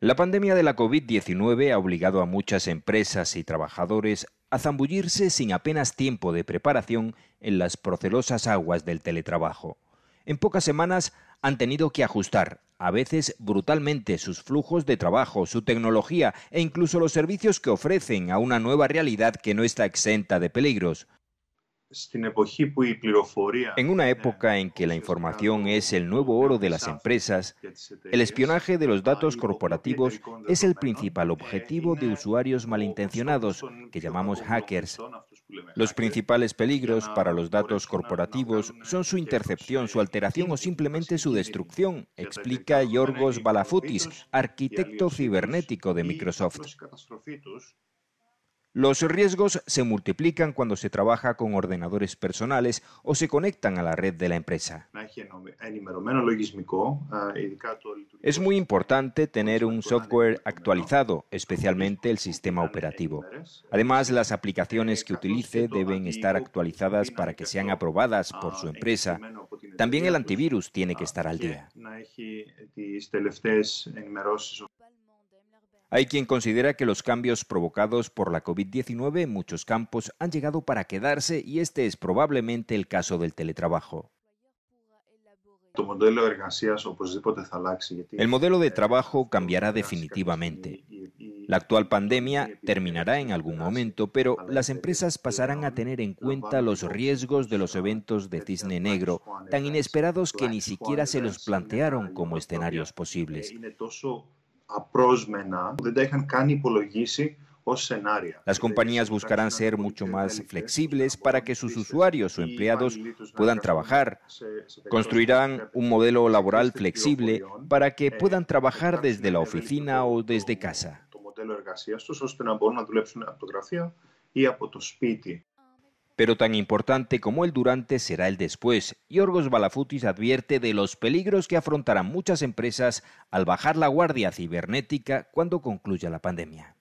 La pandemia de la COVID-19 ha obligado a muchas empresas y trabajadores a zambullirse sin apenas tiempo de preparación en las procelosas aguas del teletrabajo. En pocas semanas han tenido que ajustar, a veces brutalmente, sus flujos de trabajo, su tecnología e incluso los servicios que ofrecen a una nueva realidad que no está exenta de peligros. En una época en que la información es el nuevo oro de las empresas, el espionaje de los datos corporativos es el principal objetivo de usuarios malintencionados, que llamamos hackers. Los principales peligros para los datos corporativos son su intercepción, su alteración o simplemente su destrucción, explica Yorgos Balafutis, arquitecto cibernético de Microsoft. Los riesgos se multiplican cuando se trabaja con ordenadores personales o se conectan a la red de la empresa. Ah, es muy importante tener un software actualizado, especialmente el sistema operativo. Además, eh, las aplicaciones que eh, utilice deben estar actualizadas para que sean aprobadas por ah, su empresa. También el antivirus tiene que ah, estar al día. Hay quien considera que los cambios provocados por la COVID-19 en muchos campos han llegado para quedarse y este es probablemente el caso del teletrabajo. El modelo de trabajo cambiará definitivamente. La actual pandemia terminará en algún momento, pero las empresas pasarán a tener en cuenta los riesgos de los eventos de cisne negro, tan inesperados que ni siquiera se los plantearon como escenarios posibles. Las compañías buscarán ser mucho más flexibles para que sus usuarios o empleados puedan trabajar. Construirán un modelo laboral flexible para que puedan trabajar desde la oficina o desde casa. Pero tan importante como el durante será el después, y Orgos Balafutis advierte de los peligros que afrontarán muchas empresas al bajar la guardia cibernética cuando concluya la pandemia.